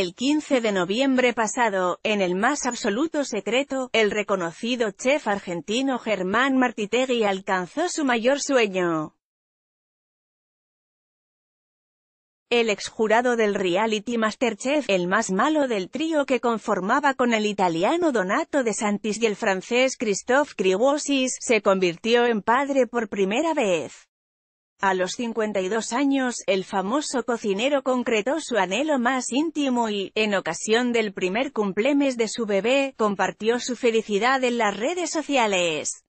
El 15 de noviembre pasado, en el más absoluto secreto, el reconocido chef argentino Germán Martitegui alcanzó su mayor sueño. El exjurado del reality Masterchef, el más malo del trío que conformaba con el italiano Donato De Santis y el francés Christophe Kriwosis, se convirtió en padre por primera vez. A los 52 años, el famoso cocinero concretó su anhelo más íntimo y, en ocasión del primer cumplemes de su bebé, compartió su felicidad en las redes sociales.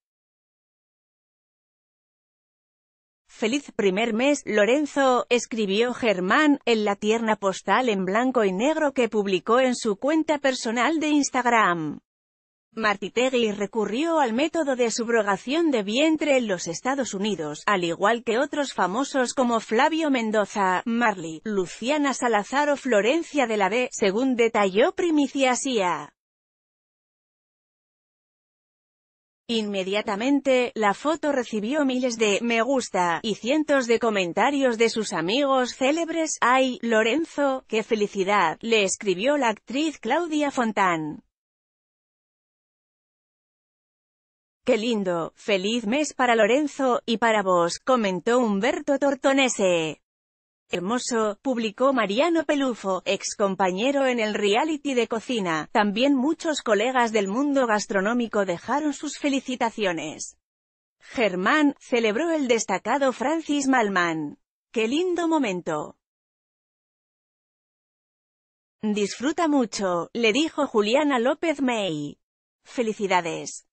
Feliz primer mes, Lorenzo, escribió Germán, en la tierna postal en blanco y negro que publicó en su cuenta personal de Instagram. Martitegui recurrió al método de subrogación de vientre en los Estados Unidos, al igual que otros famosos como Flavio Mendoza, Marley, Luciana Salazar o Florencia de la B, según detalló Primicia Sia. Inmediatamente, la foto recibió miles de me gusta y cientos de comentarios de sus amigos célebres. ¡Ay, Lorenzo, qué felicidad! le escribió la actriz Claudia Fontán. Qué lindo, feliz mes para Lorenzo, y para vos, comentó Humberto Tortonese. Hermoso, publicó Mariano Pelufo, ex compañero en el reality de cocina. También muchos colegas del mundo gastronómico dejaron sus felicitaciones. Germán, celebró el destacado Francis Malman. ¡Qué lindo momento! Disfruta mucho, le dijo Juliana López May. Felicidades.